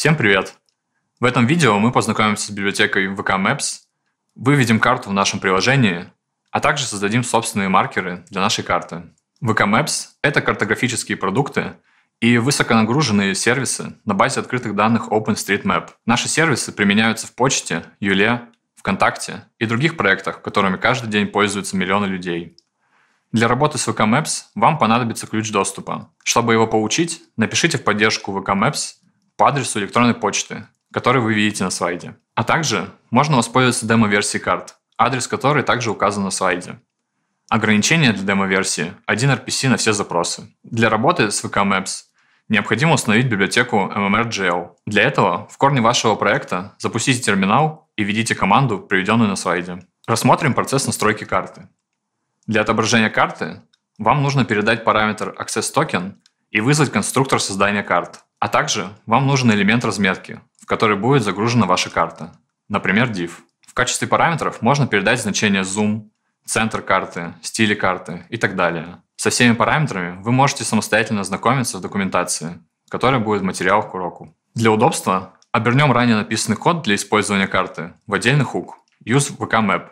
Всем привет! В этом видео мы познакомимся с библиотекой VK Maps, выведем карту в нашем приложении, а также создадим собственные маркеры для нашей карты. VK Maps – это картографические продукты и высоконагруженные сервисы на базе открытых данных OpenStreetMap. Наши сервисы применяются в почте, Юле, ВКонтакте и других проектах, которыми каждый день пользуются миллионы людей. Для работы с VK Maps вам понадобится ключ доступа. Чтобы его получить, напишите в поддержку VK Maps по адресу электронной почты, который вы видите на слайде. А также можно воспользоваться демо-версией карт, адрес которой также указан на слайде. Ограничение для демо-версии – 1 RPC на все запросы. Для работы с VK Maps необходимо установить библиотеку MMR.jl. Для этого в корне вашего проекта запустите терминал и введите команду, приведенную на слайде. Рассмотрим процесс настройки карты. Для отображения карты вам нужно передать параметр access token и вызвать конструктор создания карт. А также вам нужен элемент разметки, в который будет загружена ваша карта, например, div. В качестве параметров можно передать значение zoom, центр карты, стиль карты и так далее. Со всеми параметрами вы можете самостоятельно ознакомиться в документации, которая будет в материалах к уроку. Для удобства обернем ранее написанный код для использования карты в отдельный хук use vkmap.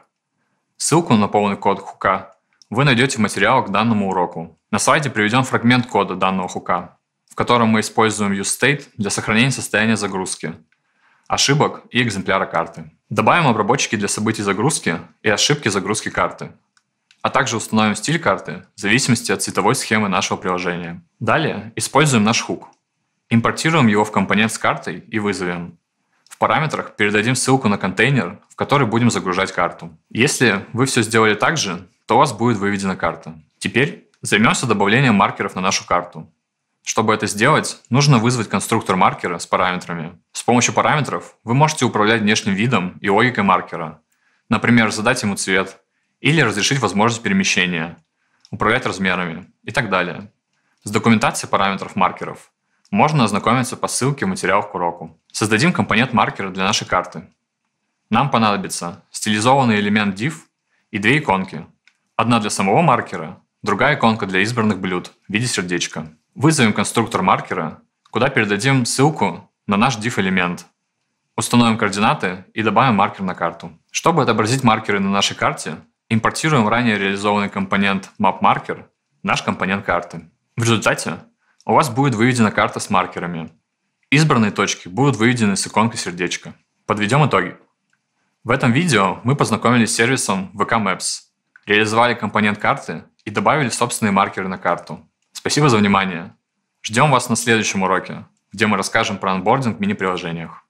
Ссылку на полный код хука вы найдете в материалах к данному уроку. На слайде приведен фрагмент кода данного хука, котором мы используем useState для сохранения состояния загрузки, ошибок и экземпляра карты. Добавим обработчики для событий загрузки и ошибки загрузки карты, а также установим стиль карты в зависимости от цветовой схемы нашего приложения. Далее используем наш хук. Импортируем его в компонент с картой и вызовем. В параметрах передадим ссылку на контейнер, в который будем загружать карту. Если вы все сделали так же, то у вас будет выведена карта. Теперь займемся добавлением маркеров на нашу карту. Чтобы это сделать, нужно вызвать конструктор маркера с параметрами. С помощью параметров вы можете управлять внешним видом и логикой маркера. Например, задать ему цвет или разрешить возможность перемещения, управлять размерами и так далее. С документацией параметров маркеров можно ознакомиться по ссылке в материалах к уроку. Создадим компонент маркера для нашей карты. Нам понадобится стилизованный элемент div и две иконки. Одна для самого маркера, другая иконка для избранных блюд в виде сердечка. Вызовем конструктор маркера, куда передадим ссылку на наш diff-элемент. Установим координаты и добавим маркер на карту. Чтобы отобразить маркеры на нашей карте, импортируем ранее реализованный компонент mapMarker, наш компонент карты. В результате у вас будет выведена карта с маркерами. Избранные точки будут выведены с иконкой сердечка. Подведем итоги. В этом видео мы познакомились с сервисом VK Maps, реализовали компонент карты и добавили собственные маркеры на карту. Спасибо за внимание. Ждем вас на следующем уроке, где мы расскажем про анбординг в мини-приложениях.